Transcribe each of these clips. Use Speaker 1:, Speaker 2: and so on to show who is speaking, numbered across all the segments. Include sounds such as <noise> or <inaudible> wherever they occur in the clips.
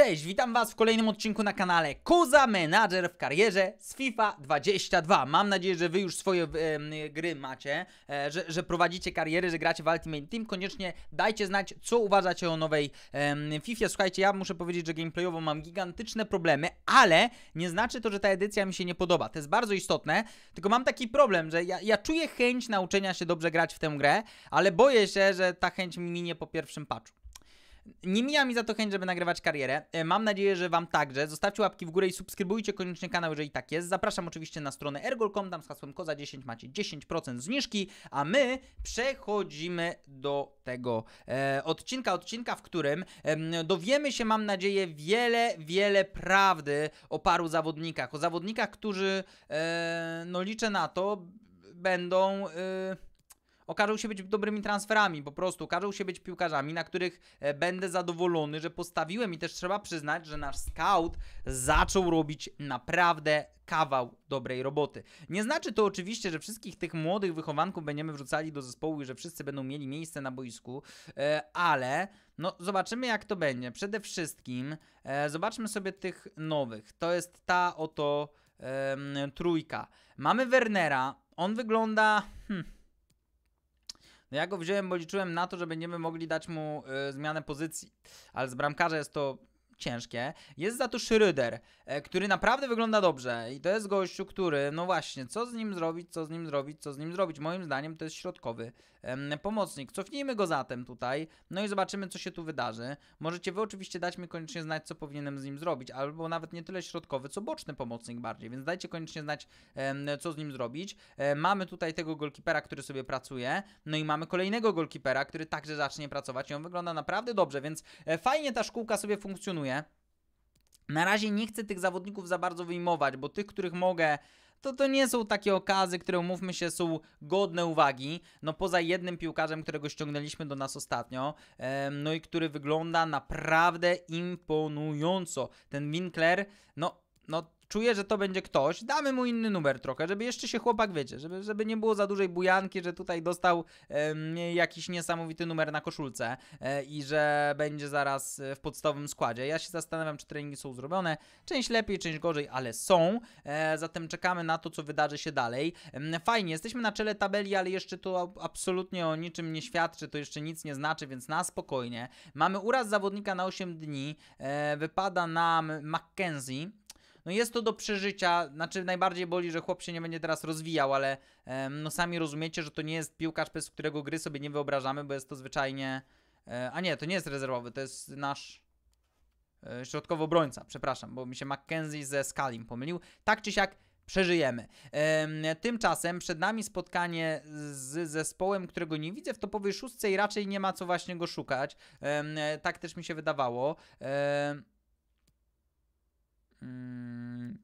Speaker 1: Cześć, witam Was w kolejnym odcinku na kanale Koza Menadżer w karierze z FIFA 22. Mam nadzieję, że Wy już swoje e, gry macie, e, że, że, prowadzicie kariery, że gracie w Ultimate Team. Koniecznie dajcie znać, co uważacie o nowej e, FIFA. Słuchajcie, ja muszę powiedzieć, że gameplayowo mam gigantyczne problemy, ale nie znaczy to, że ta edycja mi się nie podoba. To jest bardzo istotne, tylko mam taki problem, że ja, ja czuję chęć nauczenia się dobrze grać w tę grę, ale boję się, że ta chęć mi minie po pierwszym patchu. Nie mija mi za to chęć, żeby nagrywać karierę. E, mam nadzieję, że Wam także. Zostawcie łapki w górę i subskrybujcie koniecznie kanał, jeżeli tak jest. Zapraszam oczywiście na stronę ergol.com, tam z hasłem KOZA10 macie 10% zniżki, a my przechodzimy do tego e, odcinka, odcinka, w którym e, dowiemy się, mam nadzieję, wiele, wiele prawdy o paru zawodnikach. O zawodnikach, którzy, e, no liczę na to, będą... E, okażą się być dobrymi transferami, po prostu okażą się być piłkarzami, na których e, będę zadowolony, że postawiłem i też trzeba przyznać, że nasz scout zaczął robić naprawdę kawał dobrej roboty. Nie znaczy to oczywiście, że wszystkich tych młodych wychowanków będziemy wrzucali do zespołu i że wszyscy będą mieli miejsce na boisku, e, ale no zobaczymy jak to będzie. Przede wszystkim e, zobaczmy sobie tych nowych. To jest ta oto trójka. Mamy Wernera, on wygląda... Hmm, no ja go wziąłem, bo liczyłem na to, że będziemy mogli dać mu y, zmianę pozycji, ale z bramkarza jest to ciężkie. Jest za to Schroeder, e, który naprawdę wygląda dobrze i to jest gościu, który, no właśnie, co z nim zrobić, co z nim zrobić, co z nim zrobić. Moim zdaniem to jest środkowy pomocnik. Cofnijmy go zatem tutaj, no i zobaczymy, co się tu wydarzy. Możecie wy oczywiście dać mi koniecznie znać, co powinienem z nim zrobić, albo nawet nie tyle środkowy, co boczny pomocnik bardziej, więc dajcie koniecznie znać, co z nim zrobić. E, mamy tutaj tego golkipera, który sobie pracuje, no i mamy kolejnego golkipera, który także zacznie pracować i on wygląda naprawdę dobrze, więc e, fajnie ta szkółka sobie funkcjonuje. Na razie nie chcę tych zawodników za bardzo wyjmować, bo tych, których mogę to to nie są takie okazy, które umówmy się są godne uwagi, no poza jednym piłkarzem, którego ściągnęliśmy do nas ostatnio, no i który wygląda naprawdę imponująco. Ten Winkler, no, no czuję, że to będzie ktoś, damy mu inny numer trochę, żeby jeszcze się chłopak, wiecie, żeby, żeby nie było za dużej bujanki, że tutaj dostał jakiś niesamowity numer na koszulce e, i że będzie zaraz e, w podstawowym składzie. Ja się zastanawiam, czy treningi są zrobione. Część lepiej, część gorzej, ale są. E, zatem czekamy na to, co wydarzy się dalej. E, fajnie, jesteśmy na czele tabeli, ale jeszcze to absolutnie o niczym nie świadczy, to jeszcze nic nie znaczy, więc na spokojnie. Mamy uraz zawodnika na 8 dni, e, wypada nam McKenzie no jest to do przeżycia, znaczy najbardziej boli, że chłop się nie będzie teraz rozwijał, ale no sami rozumiecie, że to nie jest piłkarz, bez którego gry sobie nie wyobrażamy, bo jest to zwyczajnie... E, a nie, to nie jest rezerwowy, to jest nasz e, środkowy obrońca, przepraszam, bo mi się McKenzie ze Scalim pomylił. Tak czy siak przeżyjemy. E, tymczasem przed nami spotkanie z zespołem, którego nie widzę w topowej szóstce i raczej nie ma co właśnie go szukać. E, tak też mi się wydawało. E, Mm,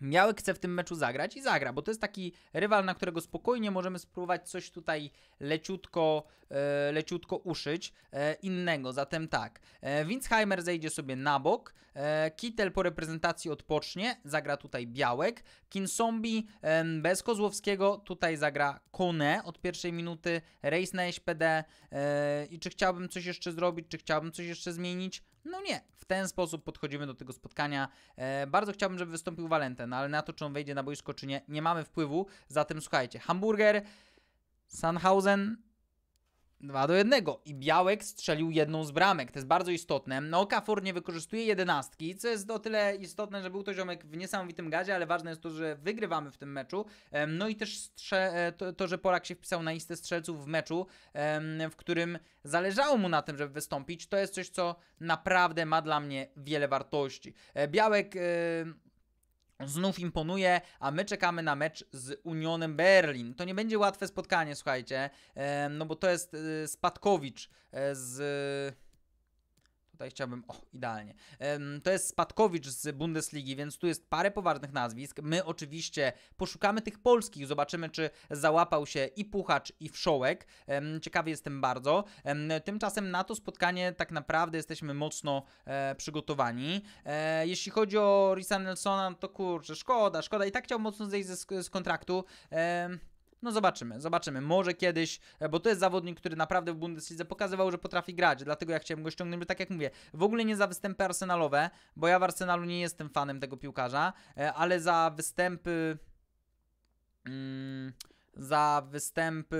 Speaker 1: Miałek chce w tym meczu zagrać i zagra, bo to jest taki rywal, na którego spokojnie możemy spróbować coś tutaj leciutko, e, leciutko uszyć e, innego. Zatem tak, e, Winsheimer zejdzie sobie na bok, e, Kittel po reprezentacji odpocznie, zagra tutaj Białek, Kinsombi e, bez Kozłowskiego, tutaj zagra Kone od pierwszej minuty, Rejs na SPD e, i czy chciałbym coś jeszcze zrobić, czy chciałbym coś jeszcze zmienić? No nie, w ten sposób podchodzimy do tego spotkania. E, bardzo chciałbym, żeby wystąpił Valenten, ale na to, czy on wejdzie na boisko, czy nie, nie mamy wpływu. Zatem słuchajcie, hamburger, Sanhausen. 2 do 1 i Białek strzelił jedną z bramek. To jest bardzo istotne. No, Okafor nie wykorzystuje jedenastki, co jest o tyle istotne, że był to ziomek w niesamowitym gadzie, ale ważne jest to, że wygrywamy w tym meczu. No i też strze- e, to, to, że Polak się wpisał na listę strzelców w meczu, w którym zależało mu na tym, żeby wystąpić, to jest coś, co naprawdę ma dla mnie wiele wartości. E, Białek e, znów imponuje, a my czekamy na mecz z Unionem Berlin. To nie będzie łatwe spotkanie, słuchajcie, no bo to jest y, Spadkowicz e, z Tutaj chciałbym, o, idealnie. To jest Spadkowicz z Bundesligi, więc tu jest parę poważnych nazwisk. My oczywiście poszukamy tych polskich, zobaczymy, czy załapał się i Puchacz, i Wszołek. Ciekawy jestem bardzo. Tymczasem na to spotkanie tak naprawdę jesteśmy mocno e, przygotowani. E, jeśli chodzi o Risa Nelsona, to kurczę, szkoda, szkoda. I tak chciał mocno zejść z, z kontraktu. No zobaczymy, zobaczymy. Może kiedyś, e, bo to jest zawodnik, który naprawdę w Bundeslidze pokazywał, że potrafi grać, dlatego ja chciałem go ściągnąć, bo tak jak mówię, w ogóle nie za występy arsenalowe, bo ja w Arsenalu nie jestem fanem tego piłkarza, e, ale za występy... Mm, za występy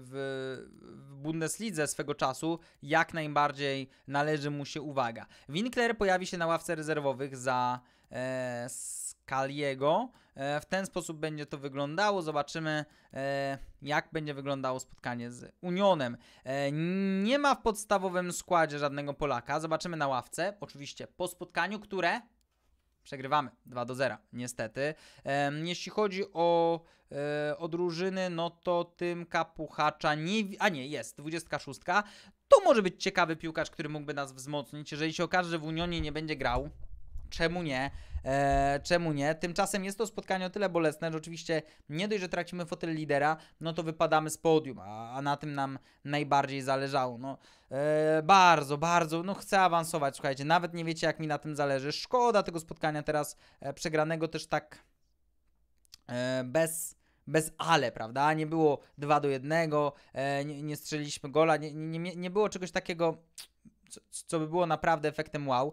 Speaker 1: w, w Bundeslidze swego czasu, jak najbardziej należy mu się uwaga. Winkler pojawi się na ławce rezerwowych za e, Scaliego. E, w ten sposób będzie to wyglądało. Zobaczymy, e, jak będzie wyglądało spotkanie z Unionem. E, nie ma w podstawowym składzie żadnego Polaka. Zobaczymy na ławce, oczywiście po spotkaniu, które przegrywamy 2 do 0, niestety. Jeśli chodzi o, o drużyny, no to tym Puchacza nie... A nie, jest, 26. To może być ciekawy piłkarz, który mógłby nas wzmocnić. Jeżeli się okaże, że w Unionie nie będzie grał, czemu nie? E, czemu nie? Tymczasem jest to spotkanie o tyle bolesne, że oczywiście nie dość, że tracimy fotel lidera, no to wypadamy z podium, a, a na tym nam najbardziej zależało. No, e, bardzo, bardzo, no chcę awansować, słuchajcie, nawet nie wiecie jak mi na tym zależy. Szkoda tego spotkania teraz e, przegranego też tak e, bez bez ale, prawda? Nie było 2 do 1, e, nie, nie strzeliliśmy gola, nie, nie, nie było czegoś takiego co, co by było naprawdę efektem wow.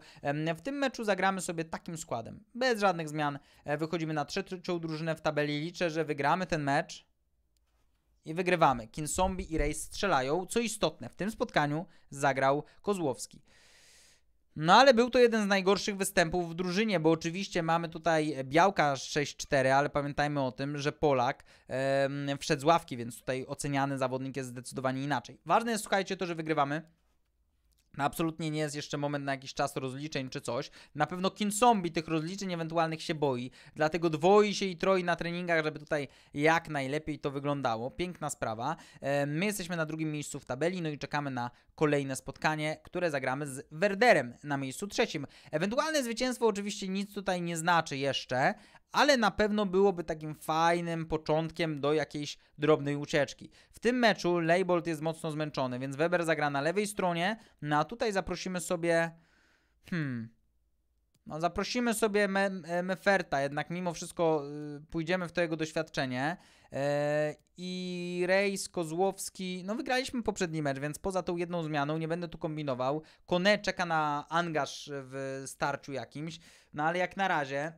Speaker 1: W tym meczu zagramy sobie takim składem, bez żadnych zmian. E, wychodzimy na trzecią drużynę w tabeli, liczę, że wygramy ten mecz i wygrywamy. Kinsombi i Rejs strzelają. Co istotne, w tym spotkaniu zagrał Kozłowski. No ale był to jeden z najgorszych występów w drużynie, bo oczywiście mamy tutaj Białka 6-4, ale pamiętajmy o tym, że Polak e, wszedł z ławki, więc tutaj oceniany zawodnik jest zdecydowanie inaczej. Ważne jest, słuchajcie, to, że wygrywamy. No, absolutnie nie jest jeszcze moment na jakiś czas rozliczeń czy coś. Na pewno Kin Zombie tych rozliczeń ewentualnych się boi, dlatego dwoi się i troi na treningach, żeby tutaj jak najlepiej to wyglądało. Piękna sprawa. E, my jesteśmy na drugim miejscu w tabeli, no i czekamy na kolejne spotkanie, które zagramy z Werderem na miejscu trzecim. Ewentualne zwycięstwo oczywiście nic tutaj nie znaczy jeszcze, ale na pewno byłoby takim fajnym początkiem do jakiejś drobnej ucieczki. W tym meczu Leibold jest mocno zmęczony, więc Weber zagra na lewej stronie, no a tutaj zaprosimy sobie... Hmm... No, zaprosimy sobie Me Meferta, jednak mimo wszystko y, pójdziemy w to jego doświadczenie. E, I Rejs, Kozłowski, no wygraliśmy poprzedni mecz, więc poza tą jedną zmianą nie będę tu kombinował. Kone czeka na angaż w starciu jakimś, no ale jak na razie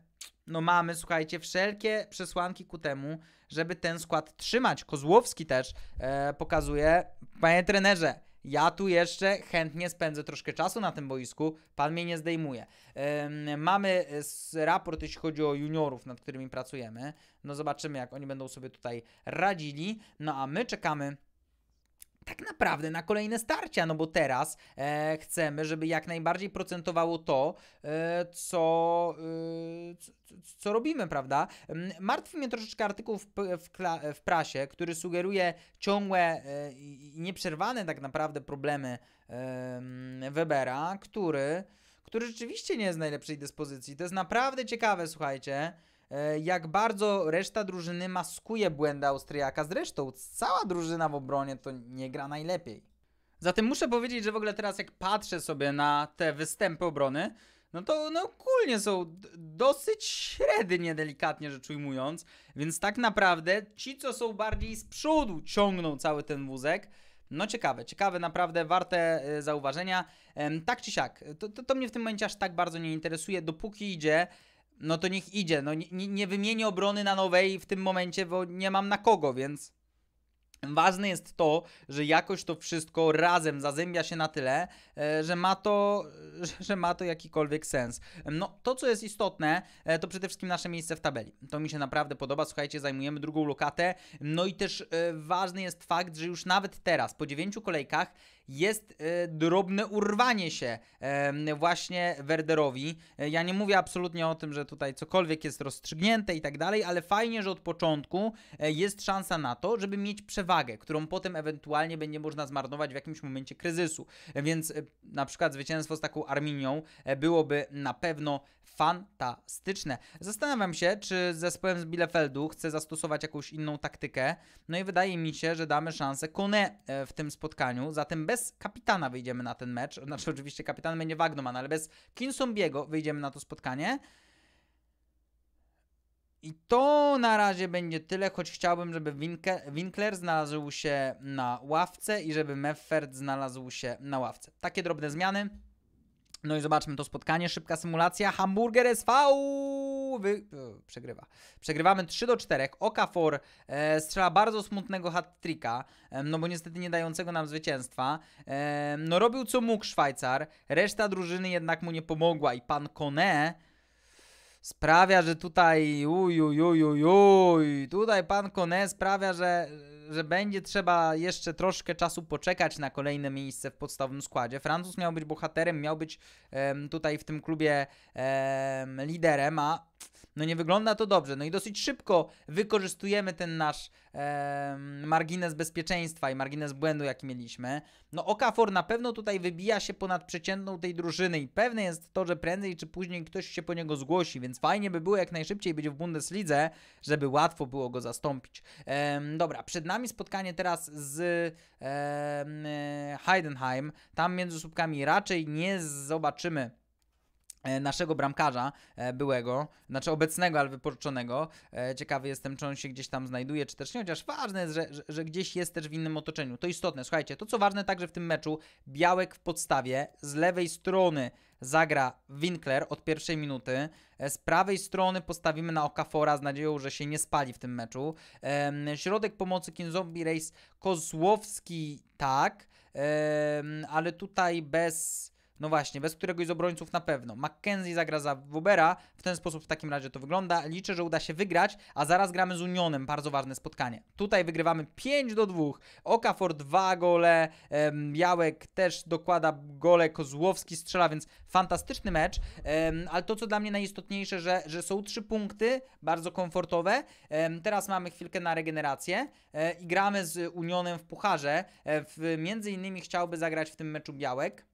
Speaker 1: no mamy, słuchajcie, wszelkie przesłanki ku temu, żeby ten skład trzymać. Kozłowski też e, pokazuje, panie trenerze, ja tu jeszcze chętnie spędzę troszkę czasu na tym boisku, pan mnie nie zdejmuje. mamy e, raport, jeśli chodzi o juniorów, nad którymi pracujemy. No zobaczymy, jak oni będą sobie tutaj radzili. No a my czekamy tak naprawdę na kolejne starcia, no bo teraz e, chcemy, żeby jak najbardziej procentowało to, e, co, e, co, co, robimy, prawda? Mm, martwi mnie troszeczkę artykuł w, w, w prasie, który sugeruje ciągłe e, i nieprzerwane tak naprawdę problemy Webera, który, który rzeczywiście nie jest w najlepszej dyspozycji. To jest naprawdę ciekawe, słuchajcie. E, jak bardzo reszta drużyny maskuje błędy Austriaka. Zresztą cała drużyna w obronie to nie gra najlepiej. Zatem muszę powiedzieć, że w ogóle teraz jak patrzę sobie na te występy obrony, no to no ogólnie są dosyć średnie, delikatnie rzecz ujmując, więc tak naprawdę ci, co są bardziej z przodu, ciągną cały ten wózek. No ciekawe, ciekawe, naprawdę warte e, zauważenia. Tak czy siak, to, to, to mnie w tym momencie aż tak bardzo nie interesuje, dopóki idzie no to niech idzie. No, nie, nie wymienię obrony na nowej w tym momencie, bo nie mam na kogo, więc Ważne jest to, że jakoś to wszystko razem zazębia się na tyle, e, że ma to, <laughs> że ma to jakikolwiek sens. No, to co jest istotne, e, to przede wszystkim nasze miejsce w tabeli. To mi się naprawdę podoba. Słuchajcie, zajmujemy drugą lokatę. No i też e, ważny jest fakt, że już nawet teraz, po dziewięciu kolejkach, jest e, drobne urwanie się e, właśnie Werderowi. E, ja nie mówię absolutnie o tym, że tutaj cokolwiek jest rozstrzygnięte i tak dalej, ale fajnie, że od początku jest szansa na to, żeby mieć przewagę, którą potem ewentualnie będzie można zmarnować w jakimś momencie kryzysu. Więc na przykład zwycięstwo z taką Arminią byłoby na pewno fantastyczne. Zastanawiam się, czy z zespołem z Bielefeldu chce zastosować jakąś inną taktykę. No i wydaje mi się, że damy szansę Kone w tym spotkaniu. Zatem bez bez kapitana wyjdziemy na ten mecz. Znaczy, oczywiście kapitan będzie Wagnoman, ale bez Kinsombiego wyjdziemy na to spotkanie. I to na razie będzie tyle, choć chciałbym, żeby Winkler znalazł się na ławce i żeby Meffert znalazł się na ławce. Takie drobne zmiany. No i zobaczmy to spotkanie. Szybka symulacja. Hamburger SV Wy... przegrywa. Przegrywamy 3 do 4. Okafor e, strzela bardzo smutnego hat-tricka, e, no bo niestety nie dającego nam zwycięstwa. E, no robił co mógł Szwajcar. Reszta drużyny jednak mu nie pomogła i pan Kone sprawia, że tutaj uj, uj, uj, uj, tutaj pan Kone sprawia, że, że będzie trzeba jeszcze troszkę czasu poczekać na kolejne miejsce w podstawowym składzie. Francuz miał być bohaterem, miał być tutaj w tym klubie liderem, a no nie wygląda to dobrze. No i dosyć szybko wykorzystujemy ten nasz e, margines bezpieczeństwa i margines błędu, jaki mieliśmy. No Okafor na pewno tutaj wybija się ponad przeciętną tej drużyny i pewne jest to, że prędzej czy później ktoś się po niego zgłosi, więc fajnie by było jak najszybciej być w Bundeslidze, żeby łatwo było go zastąpić. E, dobra, przed nami spotkanie teraz z e, Heidenheim. Tam między słupkami raczej nie zobaczymy E, naszego bramkarza e, byłego, znaczy obecnego, ale wypożyczonego. E, ciekawy jestem, czy on się gdzieś tam znajduje, czy też nie, chociaż ważne jest, że, że gdzieś jest też w innym otoczeniu. To istotne. Słuchajcie, to co ważne także w tym meczu, Białek w podstawie, z lewej strony zagra Winkler od pierwszej minuty. Z prawej strony postawimy na Okafora z nadzieją, że się nie spali w tym meczu. środek pomocy Zombie Race Kozłowski, tak, ale tutaj bez no właśnie, bez któregoś z obrońców na pewno. McKenzie zagra za Wobera w ten sposób w takim razie to wygląda. Liczę, że uda się wygrać, a zaraz gramy z Unionem, bardzo ważne spotkanie. Tutaj wygrywamy 5 do 2. Okafor dwa gole, Białek też dokłada gole, Kozłowski strzela, więc fantastyczny mecz. Ale to, co dla mnie najistotniejsze, że, że są trzy punkty, bardzo komfortowe. Teraz mamy chwilkę na regenerację e, i gramy z Unionem w pucharze. E, w, między innymi chciałby zagrać w tym meczu Białek.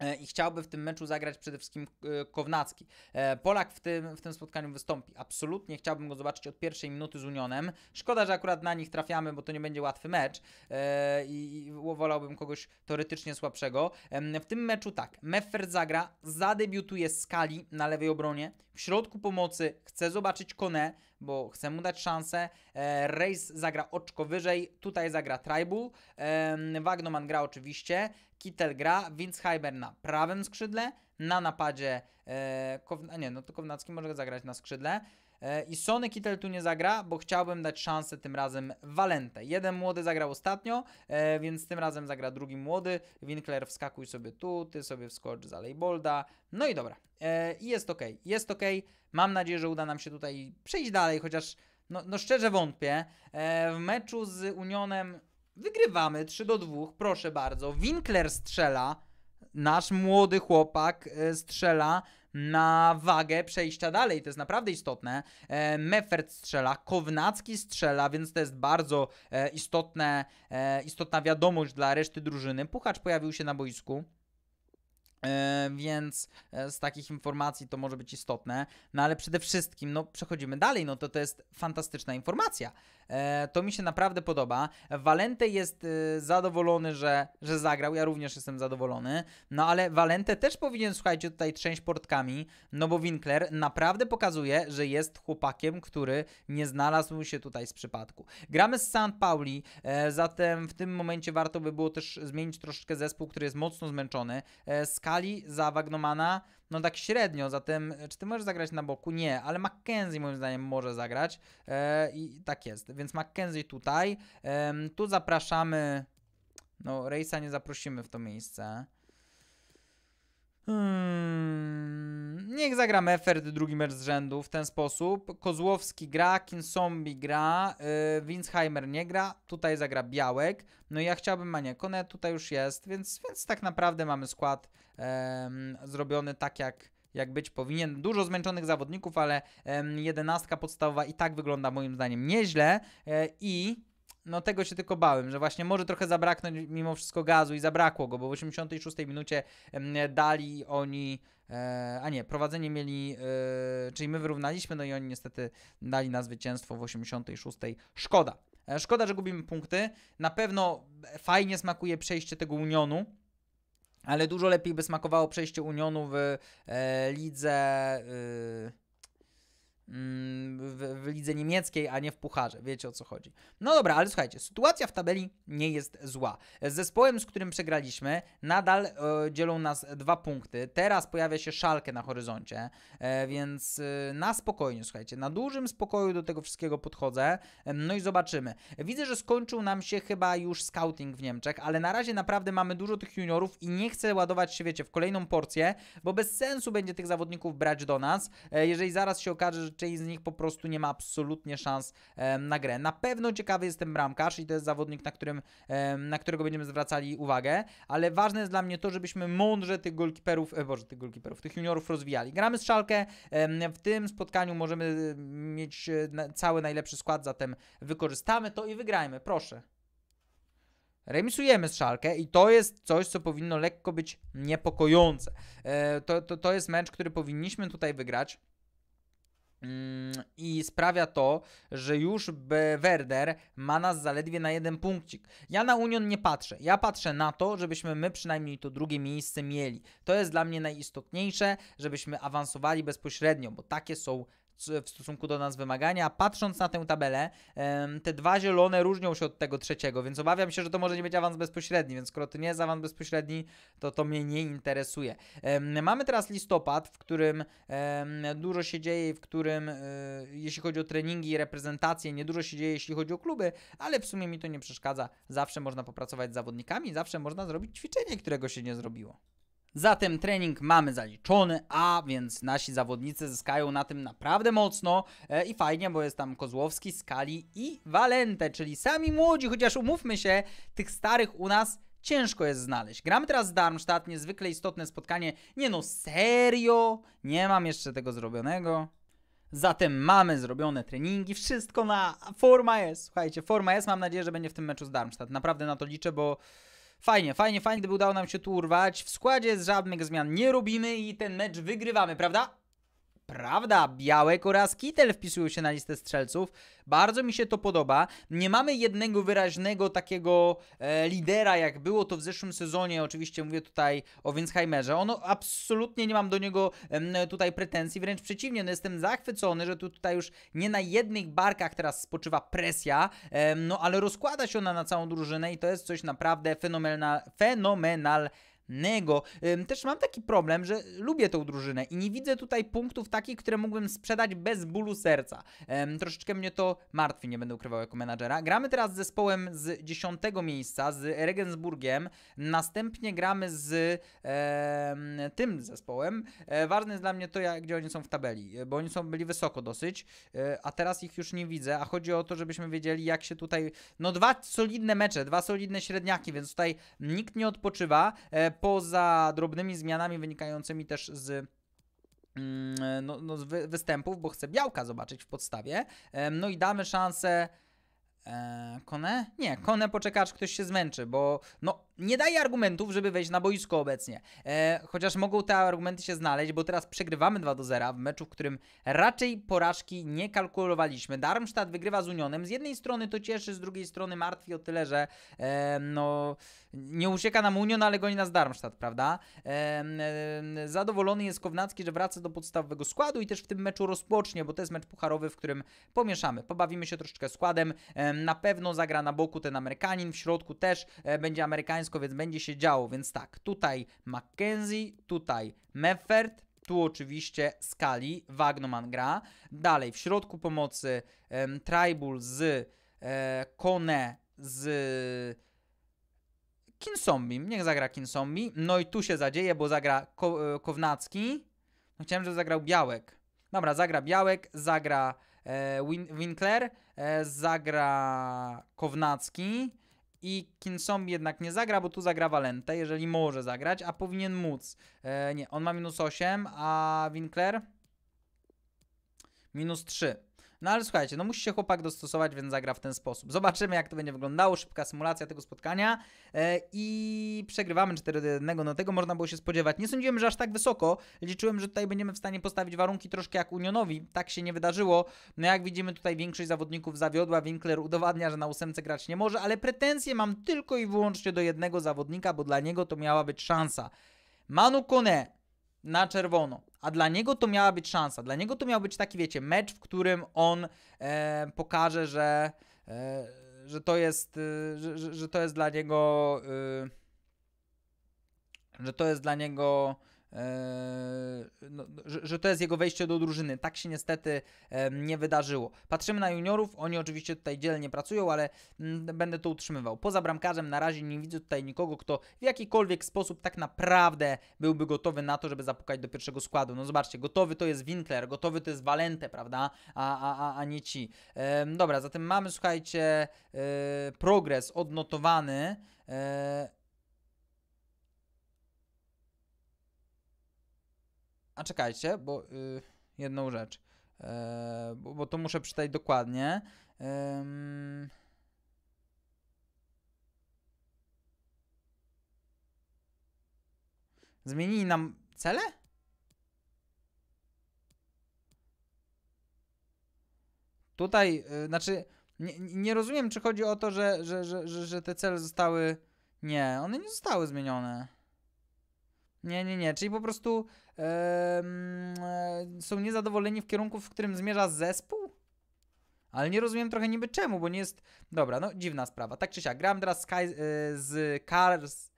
Speaker 1: E, i chciałby w tym meczu zagrać przede wszystkim e, Kownacki. E, Polak w tym, w tym spotkaniu wystąpi. Absolutnie chciałbym go zobaczyć od pierwszej minuty z Unionem. Szkoda, że akurat na nich trafiamy, bo to nie będzie łatwy mecz i wolałbym kogoś teoretycznie słabszego. W tym meczu tak, Meffer zagra, zadebiutuje Skali na lewej obronie. W środku pomocy chcę zobaczyć Kone, bo chcę mu dać szansę. Rejs zagra oczko wyżej, tutaj zagra Tribal. Wagnoman gra oczywiście. Kittel gra, więc Heiber na prawym skrzydle, na napadzie, e, Kowna, nie no to Kownacki może zagrać na skrzydle, e, i Sony Kittel tu nie zagra, bo chciałbym dać szansę tym razem Valente. Jeden młody zagrał ostatnio, e, więc tym razem zagra drugi młody. Winkler wskakuj sobie tu, ty sobie wskocz za Leibolda. No i dobra. E, I jest ok, jest ok. Mam nadzieję, że uda nam się tutaj przejść dalej, chociaż no, no szczerze wątpię. W meczu z Unionem Wygrywamy 3 do 2, proszę bardzo. Winkler strzela. Nasz młody chłopak e, strzela na wagę przejścia dalej. To jest naprawdę istotne. E, Meffert strzela, Kownacki strzela, więc to jest bardzo e, istotne, e, istotna wiadomość dla reszty drużyny. Puchacz pojawił się na boisku. E, więc e, z takich informacji to może być istotne, no ale przede wszystkim, no przechodzimy dalej, no to to jest fantastyczna informacja. E, to mi się naprawdę podoba. Valente jest zadowolony, że, że zagrał, ja również jestem zadowolony, no ale Valente też powinien, słuchajcie, tutaj trzęść portkami, no bo Winkler naprawdę pokazuje, że jest chłopakiem, który nie znalazł się tutaj z przypadku. Gramy z St. Pauli, zatem w tym momencie warto by było też zmienić troszeczkę zespół, który jest mocno zmęczony, z za Wagnomana, no tak średnio, zatem czy ty możesz zagrać na boku? Nie, ale McKenzie moim zdaniem może zagrać e, i tak jest, więc McKenzie tutaj, e, tu zapraszamy, no Rejsa nie zaprosimy w to miejsce, Hmm, niech zagram Effert drugi mecz z rzędu w ten sposób. Kozłowski gra, Kinsombi gra, yy, Winsheimer nie gra, tutaj zagra Białek. No i ja chciałbym Maniakone, tutaj już jest, więc, więc tak naprawdę mamy skład yy, zrobiony tak jak, jak być powinien. Dużo zmęczonych zawodników, ale jedenastka podstawowa i tak wygląda moim zdaniem nieźle e, i no tego się tylko bałem, że właśnie może trochę zabraknąć mimo wszystko gazu i zabrakło go, bo w 86 minucie dali oni, e, a nie, prowadzenie mieli, e, czyli my wyrównaliśmy, no i oni niestety dali na zwycięstwo w 86. Szkoda. E, szkoda, że gubimy punkty. Na pewno fajnie smakuje przejście tego Unionu, ale dużo lepiej by smakowało przejście Unionu w lidze y, Mm, w, w lidze niemieckiej, a nie w pucharze. Wiecie o co chodzi. No dobra, ale słuchajcie, sytuacja w tabeli nie jest zła. Z zespołem, z którym przegraliśmy, nadal e, dzielą nas dwa punkty. Teraz pojawia się szalkę na horyzoncie, e, więc e, na spokojnie, słuchajcie, na dużym spokoju do tego wszystkiego podchodzę. E, no i zobaczymy. Widzę, że skończył nam się chyba już scouting w Niemczech, ale na razie naprawdę mamy dużo tych juniorów i nie chcę ładować się, wiecie, w kolejną porcję, bo bez sensu będzie tych zawodników brać do nas, e, jeżeli zaraz się okaże, że część z nich po prostu nie ma absolutnie szans na grę. Na pewno ciekawy jest ten bramkarz i to jest zawodnik, na, którym, na którego będziemy zwracali uwagę, ale ważne jest dla mnie to, żebyśmy mądrze tych golkiperów, e, boże, tych golkiperów, tych juniorów rozwijali. Gramy z Szalkę, w tym spotkaniu możemy mieć e, cały najlepszy skład, zatem wykorzystamy to i wygrajmy, proszę. Remisujemy strzalkę i to jest coś, co powinno lekko być niepokojące. E, to, to, to jest mecz, który powinniśmy tutaj wygrać. Mm, I sprawia to, że już Werder ma nas zaledwie na jeden punkcik. Ja na Union nie patrzę. Ja patrzę na to, żebyśmy my przynajmniej to drugie miejsce mieli. To jest dla mnie najistotniejsze, żebyśmy awansowali bezpośrednio, bo takie są w stosunku do nas wymagania. Patrząc na tę tabelę, te dwa zielone różnią się od tego trzeciego, więc obawiam się, że to może nie być awans bezpośredni, więc skoro to nie jest awans bezpośredni, to to mnie nie interesuje. Mamy teraz listopad, w którym dużo się dzieje, w którym e, jeśli chodzi o treningi i reprezentacje, niedużo się dzieje, jeśli chodzi o kluby, ale w sumie mi to nie przeszkadza. Zawsze można popracować z zawodnikami, zawsze można zrobić ćwiczenie, którego się nie zrobiło. Zatem trening mamy zaliczony, a więc nasi zawodnicy zyskają na tym naprawdę mocno e, i fajnie, bo jest tam Kozłowski, Skali i Valente, czyli sami młodzi, chociaż umówmy się, tych starych u nas ciężko jest znaleźć. Gram teraz z Darmstadt, niezwykle istotne spotkanie. Nie no, serio? Nie mam jeszcze tego zrobionego. Zatem mamy zrobione treningi, wszystko na... forma jest, słuchajcie, forma jest, mam nadzieję, że będzie w tym meczu z Darmstadt. Naprawdę na to liczę, bo... Fajnie, fajnie, fajnie, gdyby udało nam się tu urwać. W składzie żadnych zmian nie robimy i ten mecz wygrywamy, prawda? Prawda, Białek oraz Kittel wpisują się na listę strzelców. Bardzo mi się to podoba. Nie mamy jednego wyraźnego takiego e, lidera, jak było to w zeszłym sezonie. Oczywiście mówię tutaj o Winsheimerze. Ono absolutnie nie mam do niego tutaj pretensji, wręcz przeciwnie. No jestem zachwycony, że tu tutaj już nie na jednych barkach teraz spoczywa presja, e, no ale rozkłada się ona na całą drużynę i to jest coś naprawdę fenomenal, fenomenalnego nego Też mam taki problem, że lubię tą drużynę i nie widzę tutaj punktów takich, które mógłbym sprzedać bez bólu serca. Troszeczkę mnie to martwi, nie będę ukrywał jako menadżera. Gramy teraz z zespołem z 10 miejsca, z Regensburgiem. Następnie gramy z e, tym zespołem. E, ważne jest dla mnie to, jak, gdzie oni są w tabeli, e, bo oni są byli wysoko dosyć, e, a teraz ich już nie widzę, a chodzi o to, żebyśmy wiedzieli, jak się tutaj... No dwa solidne mecze, dwa solidne średniaki, więc tutaj nikt nie odpoczywa poza drobnymi zmianami wynikającymi też z mm, e, no, no, wy występów, bo chcę białka zobaczyć w podstawie. No i damy szansę. E, Kone? Nie, Kone poczekasz, aż ktoś się zmęczy, bo no nie daje argumentów, żeby wejść na boisko obecnie. E, chociaż mogą te argumenty się znaleźć, bo teraz przegrywamy 2 do 0 w meczu, w którym raczej porażki nie kalkulowaliśmy. Darmstadt wygrywa z Unionem. Z jednej strony to cieszy, z drugiej strony martwi o tyle, że e, no, nie ucieka nam Union, ale goni nas Darmstadt, prawda? E, e zadowolony jest Kownacki, że wraca do podstawowego składu i też w tym meczu rozpocznie, bo to jest mecz pucharowy, w którym pomieszamy, pobawimy się troszeczkę składem. E, na pewno zagra na boku ten Amerykanin, w środku też e, będzie amerykański wszystko, więc będzie się działo. Więc tak, tutaj Mackenzie, tutaj Meffert, tu oczywiście Skali, Wagnoman gra. Dalej w środku pomocy um, Tribal z e, Kone z Kinsombim. Niech zagra Kinsombi. No i tu się zadzieje, bo zagra Ko e, Kownacki. No, chciałem, żeby zagrał Białek. Dobra, zagra Białek, zagra e, Win Winkler, e, zagra Kownacki, i Kinsom jednak nie zagra, bo tu zagra Valente, jeżeli może zagrać, a powinien móc. E, nie, on ma minus 8, a Winkler minus 3. No ale słuchajcie, no musi się chłopak dostosować, więc zagra w ten sposób. Zobaczymy, jak to będzie wyglądało. Szybka symulacja tego spotkania e, i przegrywamy 4 do 1. No tego można było się spodziewać. Nie sądziłem, że aż tak wysoko. Liczyłem, że tutaj będziemy w stanie postawić warunki troszkę jak Unionowi. Tak się nie wydarzyło. No jak widzimy, tutaj większość zawodników zawiodła. Winkler udowadnia, że na ósemce grać nie może, ale pretensje mam tylko i wyłącznie do jednego zawodnika, bo dla niego to miała być szansa. Manu Kone na czerwono a dla niego to miała być szansa. Dla niego to miał być taki, wiecie, mecz, w którym on e, pokaże, że, e, że to jest, e, że, że, to jest dla niego, że to jest dla niego e, Eee, no, no, że, że, to jest jego wejście do drużyny. Tak się niestety nie wydarzyło. Patrzymy na juniorów, oni oczywiście tutaj dzielnie pracują, ale mm, będę to utrzymywał. Poza bramkarzem na razie nie widzę tutaj nikogo, kto w jakikolwiek sposób tak naprawdę byłby gotowy na to, żeby zapukać do pierwszego składu. No zobaczcie, gotowy to jest Winkler, gotowy to jest Valente, prawda? A, a, a, a nie ci. E, dobra, zatem mamy, słuchajcie, e, progres odnotowany. E, A czekajcie, bo yy, jedną rzecz. E, bo, bo to muszę przeczytać dokładnie. Yy, Zmienili nam cele? Tutaj, y, znaczy, nie, nie, rozumiem, czy chodzi o to, że, że, że, że te cele zostały. Nie, one nie zostały zmienione. Nie, nie, nie. Czyli po prostu yy, są niezadowoleni w kierunku, w którym zmierza zespół? Ale nie rozumiem trochę niby czemu, bo nie jest... Dobra, no dziwna sprawa. Tak czy siak, gram teraz Sky, yy, z Cars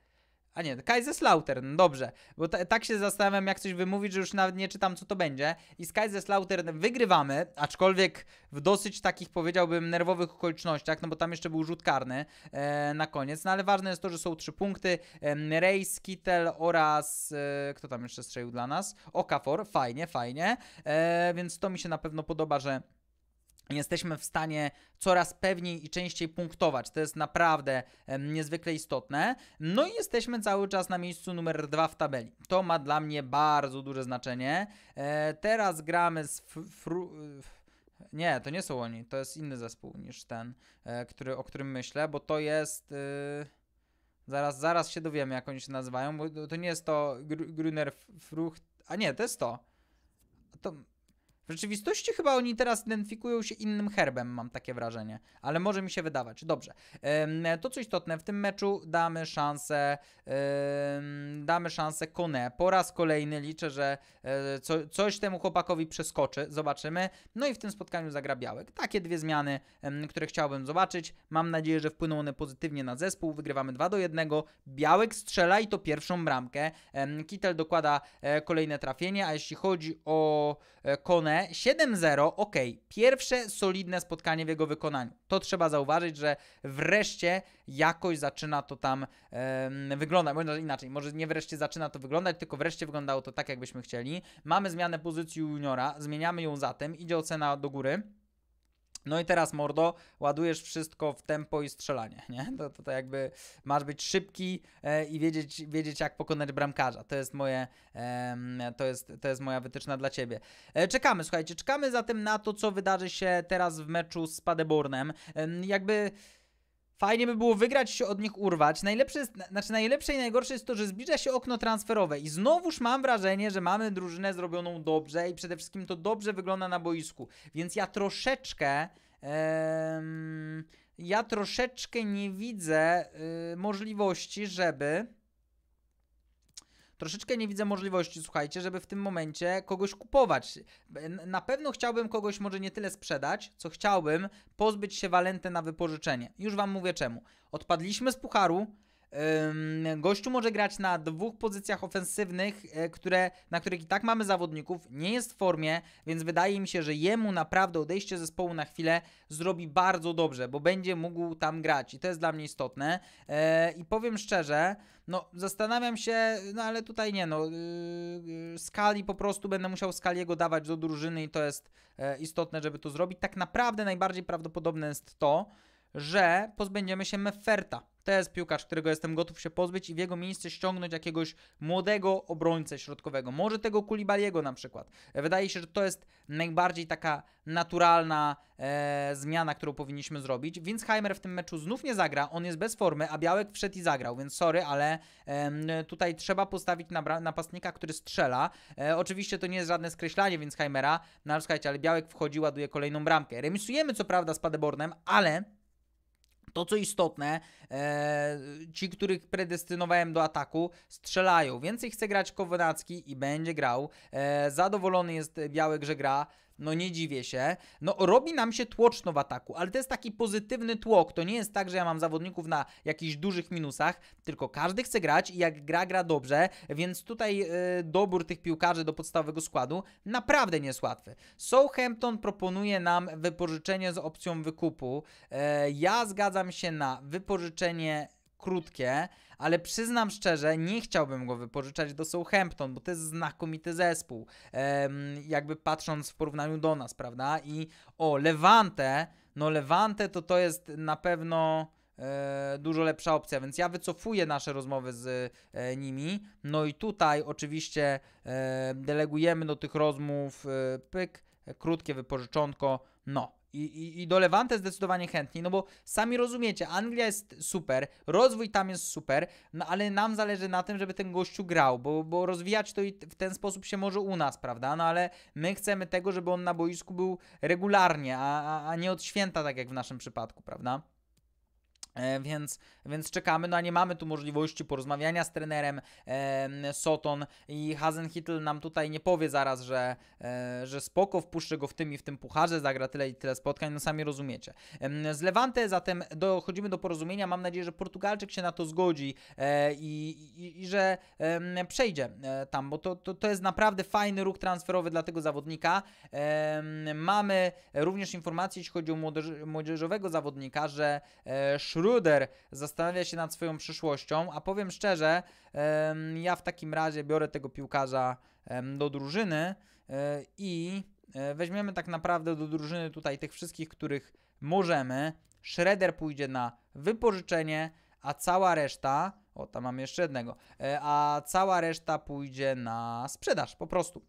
Speaker 1: a nie, Kaiserslautern, no dobrze. Bo tak się zastanawiam, jak coś wymówić, że już nawet nie czytam, co to będzie. I z Kaiserslautern wygrywamy, aczkolwiek w dosyć takich, powiedziałbym, nerwowych okolicznościach, no bo tam jeszcze był rzut karny e, na koniec. No ale ważne jest to, że są trzy punkty. E, Rejs, Kittel oraz... E, kto tam jeszcze strzelił dla nas? Okafor, fajnie, fajnie. E, więc to mi się na pewno podoba, że jesteśmy w stanie coraz pewniej i częściej punktować. To jest naprawdę niezwykle istotne. No i jesteśmy cały czas na miejscu numer dwa w tabeli. To ma dla mnie bardzo duże znaczenie. E, teraz gramy z... E, nie, to nie są oni. To jest inny zespół niż ten, e, który, o którym myślę, bo to jest... Zaraz, zaraz się dowiemy, jak oni się nazywają, bo to nie jest to Gruner Frucht... A nie, to jest to. To, w rzeczywistości chyba oni teraz identyfikują się innym herbem, mam takie wrażenie, ale może mi się wydawać. Dobrze. To co istotne, w tym meczu damy szansę damy szansę Kone. Po raz kolejny liczę, że e, coś temu chłopakowi przeskoczy, zobaczymy. No i w tym spotkaniu zagra Białek. Takie dwie zmiany, które chciałbym zobaczyć. Mam nadzieję, że wpłyną one pozytywnie na zespół. Wygrywamy 2 do 1. Białek strzela i to pierwszą bramkę. Kittel dokłada e, kolejne trafienie, a jeśli chodzi o e, Kone Simone 7-0, ok, pierwsze solidne spotkanie w jego wykonaniu. To trzeba zauważyć, że wreszcie jakoś zaczyna to tam yy, wyglądać, może inaczej, może nie wreszcie zaczyna to wyglądać, tylko wreszcie wyglądało to tak, jakbyśmy chcieli. Mamy zmianę pozycji juniora, zmieniamy ją zatem, idzie ocena do góry. No i teraz, mordo, ładujesz wszystko w tempo i strzelanie, <laughs> nie? To, to, to jakby masz być szybki e, i wiedzieć, wiedzieć, jak pokonać bramkarza. To jest moje, e, to jest, to jest moja wytyczna dla Ciebie. E, czekamy, słuchajcie, czekamy zatem na to, co wydarzy się teraz w meczu z Padebornem. jakby... Fajnie by było wygrać się od nich urwać. Najlepsze znaczy najlepsze i najgorsze jest to, że zbliża się okno transferowe i znowuż mam wrażenie, że mamy drużynę zrobioną dobrze i przede wszystkim to dobrze wygląda na boisku. Więc ja troszeczkę ja troszeczkę nie widzę y, możliwości, żeby troszeczkę nie widzę możliwości, słuchajcie, żeby w tym momencie kogoś kupować. Na pewno chciałbym kogoś może nie tyle sprzedać, co chciałbym pozbyć się Walentę na wypożyczenie. Już Wam mówię czemu. Odpadliśmy z pucharu, Gościu może grać na dwóch pozycjach ofensywnych, e, które, na których i tak mamy zawodników, nie jest w formie, więc wydaje mi się, że jemu naprawdę odejście zespołu na chwilę zrobi bardzo dobrze, bo będzie mógł tam grać i to jest dla mnie istotne. E, I powiem szczerze, no zastanawiam się, no ale tutaj nie, no y, y, skali po prostu będę musiał skaliego dawać do drużyny i to jest e, istotne, żeby to zrobić. Tak naprawdę najbardziej prawdopodobne jest to, że pozbędziemy się Mefferta to jest piłkarz, którego jestem gotów się pozbyć i w jego miejsce ściągnąć jakiegoś młodego obrońcę środkowego. Może tego Kulibaliego na przykład. Wydaje się, że to jest najbardziej taka naturalna e, zmiana, którą powinniśmy zrobić. Więc Heimer w tym meczu znów nie zagra, on jest bez formy, a Białek wszedł i zagrał, więc sorry, ale e, tutaj trzeba postawić na napastnika, który strzela. E, oczywiście to nie jest żadne skreślanie, więc Heimera, no ale słuchajcie, ale Białek wchodzi, ładuje kolejną bramkę. Remisujemy co prawda z Padebornem, ale to, co istotne, e, ci, których predestynowałem do ataku, strzelają. Więcej chce grać Kownacki i będzie grał. E, zadowolony jest Białek, że gra no nie dziwię się. No robi nam się tłoczno w ataku, ale to jest taki pozytywny tłok. To nie jest tak, że ja mam zawodników na jakichś dużych minusach, tylko każdy chce grać i jak gra, gra dobrze, więc tutaj yy, dobór tych piłkarzy do podstawowego składu naprawdę nie jest łatwy. Southampton proponuje nam wypożyczenie z opcją wykupu. Yy, ja zgadzam się na wypożyczenie krótkie, ale przyznam szczerze, nie chciałbym go wypożyczać do Southampton, bo to jest znakomity zespół, jakby patrząc w porównaniu do nas, prawda? I o, Levante, no Levante to to jest na pewno e, dużo lepsza opcja, więc ja wycofuję nasze rozmowy z e, nimi. No i tutaj oczywiście e, delegujemy do tych rozmów pyk, krótkie wypożyczonko. No, i, i, I do Levante zdecydowanie chętniej, no bo sami rozumiecie, Anglia jest super, rozwój tam jest super, no ale nam zależy na tym, żeby ten gościu grał, bo, bo rozwijać to i w ten sposób się może u nas, prawda? No ale my chcemy tego, żeby on na boisku był regularnie, a, a, a nie od święta, tak jak w naszym przypadku, prawda? E, więc, więc czekamy, no a nie mamy tu możliwości porozmawiania z trenerem e, Soton i Hasenhitl nam tutaj nie powie zaraz, że, e, że spoko wpuszczę go w tym i w tym pucharze, zagra tyle i tyle spotkań, no sami rozumiecie. E, z Levante zatem dochodzimy do porozumienia, mam nadzieję, że Portugalczyk się na to zgodzi e, i, i, i, że e, przejdzie e, tam, bo to, to, to jest naprawdę fajny ruch transferowy dla tego zawodnika. E, mamy również informację jeśli chodzi o młodzież, młodzieżowego zawodnika, że e, Schroeder zastanawia się nad swoją przyszłością, a powiem szczerze, ja w takim razie biorę tego piłkarza do drużyny e, i e, weźmiemy tak naprawdę do drużyny tutaj tych wszystkich, których możemy. Schroeder pójdzie na wypożyczenie, a cała reszta o, tam mamy jeszcze jednego. E, a cała reszta pójdzie na sprzedaż, po prostu.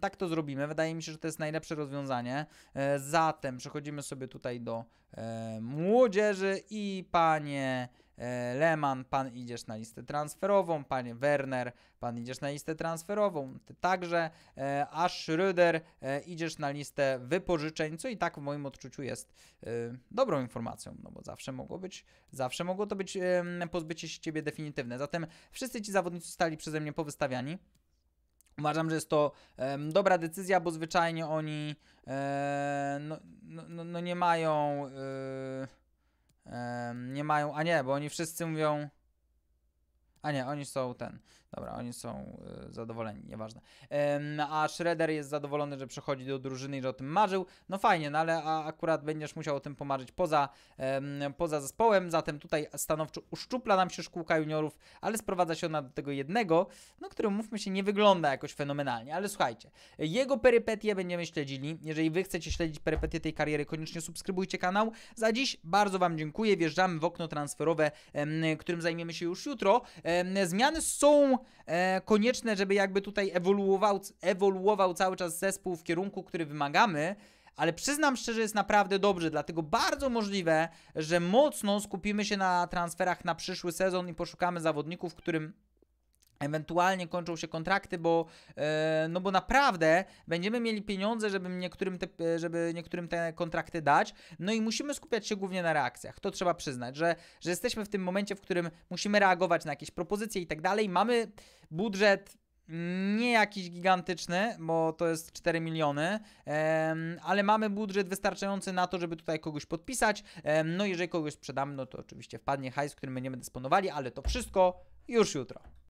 Speaker 1: Tak to zrobimy. Wydaje mi się, że to jest najlepsze rozwiązanie. E, zatem przechodzimy sobie tutaj do e, młodzieży i panie E, Leman, pan idziesz na listę transferową, panie Werner, pan idziesz na listę transferową, ty także, e, a Schröder e, idziesz na listę wypożyczeń, co i tak w moim odczuciu jest dobrą informacją, no bo zawsze mogło być, zawsze mogło to być pozbycie się ciebie definitywne. Zatem wszyscy ci zawodnicy stali przeze mnie powystawiani. Uważam, że jest to e, dobra decyzja, bo zwyczajnie oni e, no, no, no, no nie mają. E, nie mają, a nie, bo oni wszyscy mówią, a nie, oni są ten. Dobra, oni są y, zadowoleni, nieważne. Ym, a Shredder jest zadowolony, że przechodzi do drużyny i że o tym marzył. No fajnie, no ale a, akurat będziesz musiał o tym pomarzyć poza, ym, poza zespołem, zatem tutaj stanowczo uszczupla nam się szkółka juniorów, ale sprowadza się ona do tego jednego, no który mówmy się nie wygląda jakoś fenomenalnie, ale słuchajcie, jego perypetie będziemy śledzili. Jeżeli wy chcecie śledzić perypetie tej kariery, koniecznie subskrybujcie kanał. Za dziś bardzo wam dziękuję, wjeżdżamy w okno transferowe, ym, którym zajmiemy się już jutro. Ym, zmiany są e, konieczne, żeby jakby tutaj ewoluował, ewoluował cały czas zespół w kierunku, który wymagamy, ale przyznam szczerze, jest naprawdę dobrze, dlatego bardzo możliwe, że mocno skupimy się na transferach na przyszły sezon i poszukamy zawodników, którym Ewentualnie kończą się kontrakty, bo, e, no bo naprawdę będziemy mieli pieniądze, żeby niektórym, te, e, żeby niektórym te kontrakty dać. No i musimy skupiać się głównie na reakcjach. To trzeba przyznać, że, że jesteśmy w tym momencie, w którym musimy reagować na jakieś propozycje i tak dalej. Mamy budżet nie jakiś gigantyczny, bo to jest 4 miliony, ale mamy budżet wystarczający na to, żeby tutaj kogoś podpisać. No jeżeli kogoś sprzedamy, no to oczywiście wpadnie hajs, którym będziemy dysponowali, ale to wszystko już jutro.